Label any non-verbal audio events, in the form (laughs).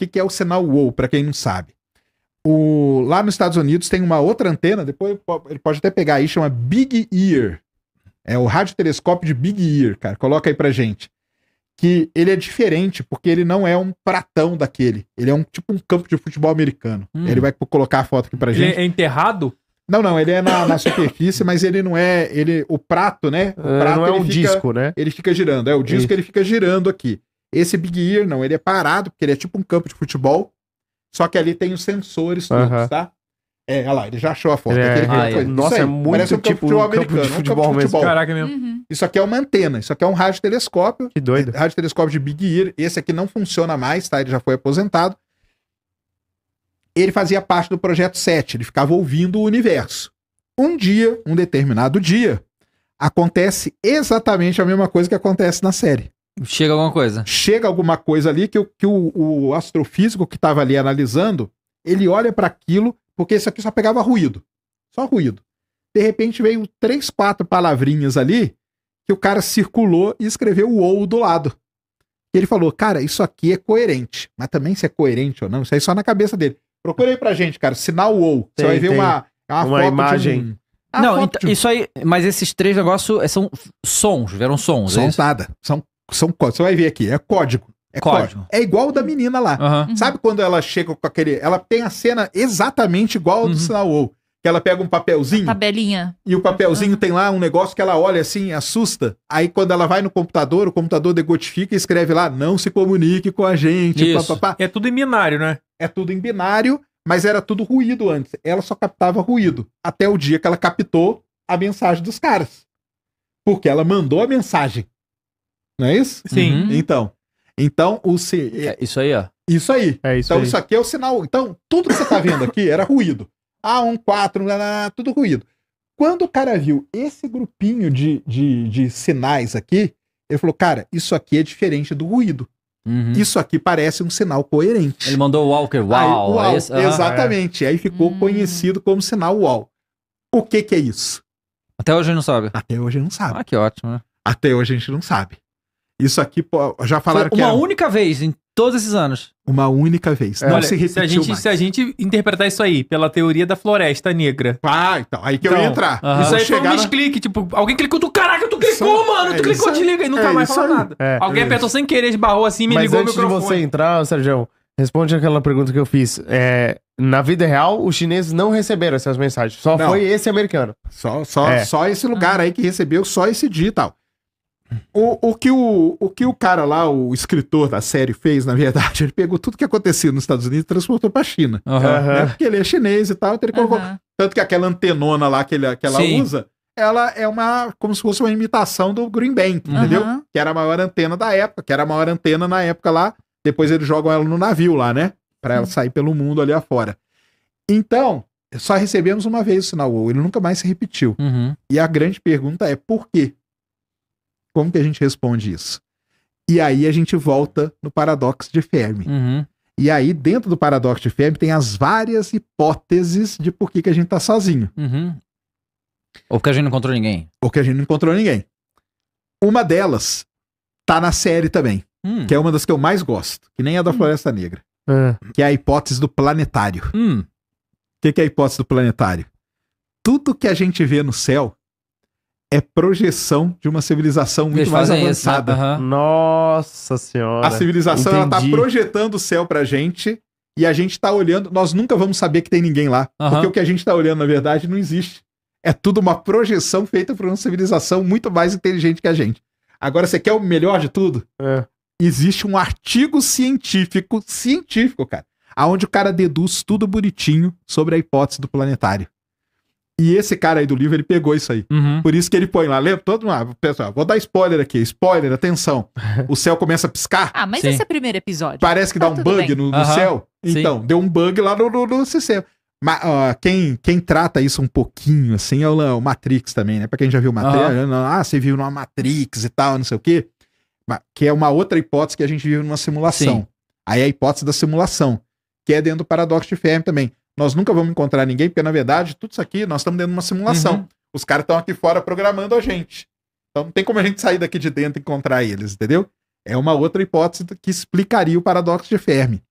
que, que é o sinal WOW, para quem não sabe? O, lá nos Estados Unidos tem uma outra antena, depois ele pode até pegar aí, chama Big Ear. É o radiotelescópio de Big Ear, cara. Coloca aí pra gente. Que ele é diferente, porque ele não é um pratão daquele. Ele é um tipo um campo de futebol americano. Hum. Ele vai colocar a foto aqui pra gente. Ele é enterrado? Não, não, ele é na, na, (laughs) superfície, mas ele não é. ele O prato, né? O é, prato, não é um fica, disco, né? Ele fica girando. É, o disco Isso. ele fica girando aqui. Esse Big Ear não, ele é parado, porque ele é tipo um campo de futebol, só que ali tem os sensores todos, tá? É, olha lá, ele já achou a foto. É, ah, é. Nossa, aí, é muito parece um tipo campo campo de tipo futebol, um campo de futebol. Caraca, mesmo. Uhum. Isso aqui é uma antena, isso aqui é um radiotelescópio. Que doido. É, radiotelescópio de Big Ear. Esse aqui não funciona mais, tá? Ele já foi aposentado. Ele fazia parte do projeto 7, ele ficava ouvindo o universo. Um dia, um determinado dia, acontece exatamente a mesma coisa que acontece na série. Chega alguma coisa. Chega alguma coisa ali que, o, que o, o astrofísico que estava ali analisando, ele olha para aquilo, porque isso aqui só pegava ruído. Só ruído. De repente veio três, quatro palavrinhas ali que o cara circulou e escreveu o ou do lado. E ele falou, cara, isso aqui é coerente. Mas também se é coerente ou não, isso aí é só na cabeça dele. Procurei pra gente, cara, sinal ou. Você vai ver tem. uma, uma, uma imagem. não, então, isso aí, mas esses três negócios eh, são sons, vieram sons. Sons é nada, são são, você vai ver aqui, é código. É código. código. É igual o da menina lá. Uhum. Sabe quando ela chega com aquele. Ela tem a cena exatamente igual ao do uhum. sinal WoW. Que ela pega um papelzinho. A tabelinha. E o papelzinho uhum. tem lá um negócio que ela olha assim, assusta. Aí quando ela vai no computador, o computador degotifica e escreve lá: não se comunique com a gente. Isso. Pá, pá, pá. É tudo em binário, né? É tudo em binário, mas era tudo ruído antes. Ela só captava ruído. Até o dia que ela captou a mensagem dos caras. Porque ela mandou a mensagem. Não é isso? Sim. Uhum. Então. Então, o se... É, é isso aí, ó. Isso aí. É isso então, aí. isso aqui é o sinal. Então, tudo que você está vendo aqui era ruído. A14, ah, tudo ruído. Quando o cara viu esse grupinho de, de, de, sinais aqui, ele falou: cara, isso aqui é diferente do ruído. Uhum. Isso aqui parece um sinal coerente. Ele mandou o Walker, uau. Aí, uau ah, exatamente. É. Aí ficou hum. conhecido como sinal uau. O que, que é isso? Até hoje não sabe. Até hoje não sabe. Ah, que ótimo, né? Até hoje a gente não sabe. Isso aqui já falaram Foi que. Uma é única vez em todos esses anos. Uma única vez. É. Não Olha, se repetiu se a, gente, mais. se a gente interpretar isso aí pela teoria da floresta negra. Ah, então. Aí que então, eu ia então, entrar. Uh -huh. Isso aí foi um na... Tipo, alguém clicou, tu, caraca, tu clicou, isso, mano. É, tu clicou, te liga. E nunca é, mais falou nada. É, alguém é apertou sem querer, esbarrou assim, me Mas ligou antes o microfone. de você entrar, Sérgio, responde aquela pergunta que eu fiz. É, na vida real, os chineses não receberam essas mensagens. Só não. foi esse americano. Só, só, é. só esse lugar aí que recebeu só esse dia e tal. O, o, que o, o que o cara lá, o escritor da série, fez, na verdade, (laughs) ele pegou tudo que acontecia nos Estados Unidos e transportou pra China. Uhum. Né? Porque ele é chinês e tal, então ele colocou. Uhum. Tanto que aquela antenona lá que, ele, que ela Sim. usa, ela é uma. como se fosse uma imitação do Green Bank, uhum. entendeu? Que era a maior antena da época, que era a maior antena na época lá. Depois eles jogam ela no navio lá, né? Pra ela sair pelo mundo ali afora. Então, só recebemos uma vez o sinal WoW, ele nunca mais se repetiu. Uhum. E a grande pergunta é por quê? Como que a gente responde isso? E aí a gente volta no paradoxo de Fermi. Uhum. E aí, dentro do paradoxo de Fermi, tem as várias hipóteses de por que, que a gente está sozinho. Uhum. Ou porque a gente não encontrou ninguém. Ou porque a gente não encontrou ninguém. Uma delas tá na série também, hum. que é uma das que eu mais gosto, que nem a da hum. Floresta Negra, é. que é a hipótese do planetário. O hum. que, que é a hipótese do planetário? Tudo que a gente vê no céu é projeção de uma civilização muito Eles mais avançada. uhum. Nossa senhora. A civilização Entendi. ela tá projetando o céu pra gente e a gente tá olhando, nós nunca vamos saber que tem ninguém lá, uhum. porque o que a gente tá olhando na verdade não existe. É tudo uma projeção feita por uma civilização muito mais inteligente que a gente. Agora você quer o melhor de tudo? É. Existe um artigo científico, científico, cara, aonde o cara deduz tudo bonitinho sobre a hipótese do planetário. E esse cara aí do livro, ele pegou isso aí. Uhum. Por isso que ele põe lá, lembra? Todo mundo, ah, pessoal, vou dar spoiler aqui. Spoiler, atenção. O céu começa a piscar. Ah, mas Sim. esse é o primeiro episódio. Parece que tá dá um bug no, no céu. Então, Sim. deu um bug lá no, no, no sistema. Mas, quem, quem trata isso um pouquinho, assim, é o, o Matrix também, né? Pra quem já viu Matrix, uhum. ah, você viu numa Matrix e tal, não sei o quê. Mas, que é uma outra hipótese que a gente vive numa simulação. Sim. Aí é a hipótese da simulação, que é dentro do paradoxo de Fermi também nós nunca vamos encontrar ninguém, porque na verdade, tudo isso aqui, nós estamos dentro de uma simulação. Uhum. Os caras estão aqui fora programando a gente. Então não tem como a gente sair daqui de dentro e encontrar eles, entendeu? É uma outra hipótese que explicaria o paradoxo de Fermi.